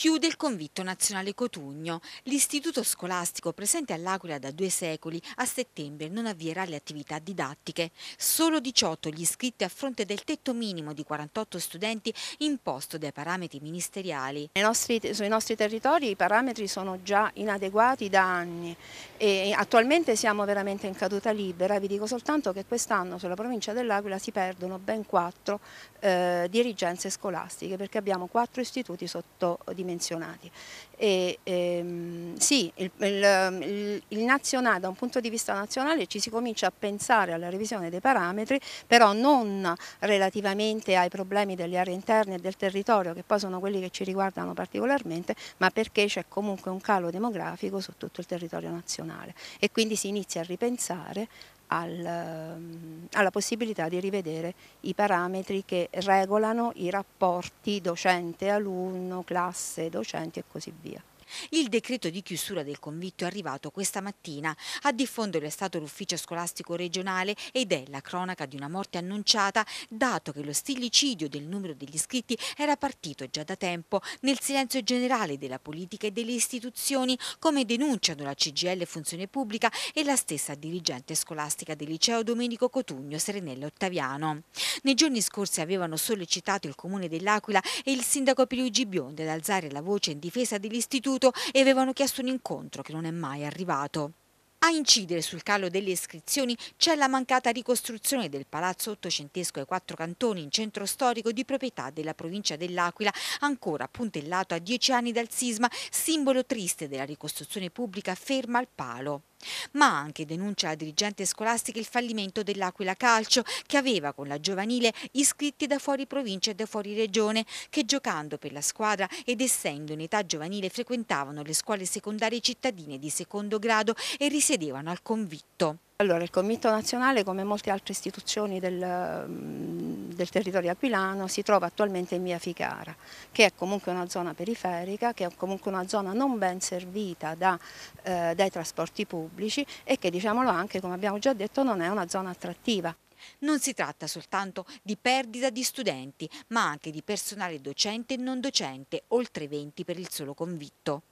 Chiude il convitto nazionale Cotugno. L'istituto scolastico presente all'Aquila da due secoli a settembre non avvierà le attività didattiche. Solo 18 gli iscritti a fronte del tetto minimo di 48 studenti imposto dai parametri ministeriali. Nostri, sui nostri territori i parametri sono già inadeguati da anni e attualmente siamo veramente in caduta libera. Vi dico soltanto che quest'anno sulla provincia dell'Aquila si perdono ben quattro eh, dirigenze scolastiche perché abbiamo quattro istituti sotto dimensione sottodimensionati. E, ehm, sì, il, il, il, il nazionale, da un punto di vista nazionale ci si comincia a pensare alla revisione dei parametri, però non relativamente ai problemi delle aree interne e del territorio, che poi sono quelli che ci riguardano particolarmente, ma perché c'è comunque un calo demografico su tutto il territorio nazionale e quindi si inizia a ripensare al, ehm, alla possibilità di rivedere i parametri che regolano i rapporti docente-alunno, classe, docente e così via. Il decreto di chiusura del convitto è arrivato questa mattina. A diffondere è stato l'ufficio scolastico regionale ed è la cronaca di una morte annunciata, dato che lo stillicidio del numero degli iscritti era partito già da tempo nel silenzio generale della politica e delle istituzioni, come denunciano la CGL Funzione Pubblica e la stessa dirigente scolastica del liceo Domenico Cotugno Serenella Ottaviano. Nei giorni scorsi avevano sollecitato il comune dell'Aquila e il sindaco Piluigi Bionde ad alzare la voce in difesa dell'istituto conosciuto e avevano chiesto un incontro che non è mai arrivato. A incidere sul calo delle iscrizioni c'è la mancata ricostruzione del palazzo ottocentesco ai quattro cantoni in centro storico di proprietà della provincia dell'Aquila, ancora puntellato a dieci anni dal sisma, simbolo triste della ricostruzione pubblica ferma al palo. Ma anche denuncia alla dirigente scolastica il fallimento dell'Aquila Calcio, che aveva con la giovanile iscritti da fuori provincia e da fuori regione, che giocando per la squadra ed essendo in età giovanile frequentavano le scuole secondarie cittadine di secondo grado e risiedevano al convitto. Allora, il Comitato Nazionale, come molte altre istituzioni del, mm, del, territorio aquilano, si trova attualmente in via Ficara, che è comunque una zona periferica, che è comunque una zona non ben servita da, eh, dai trasporti pubblici e che, diciamolo anche, come abbiamo già detto, non è una zona attrattiva. Non si tratta soltanto di perdita di studenti, ma anche di personale docente e non docente, oltre 20 per il solo convitto.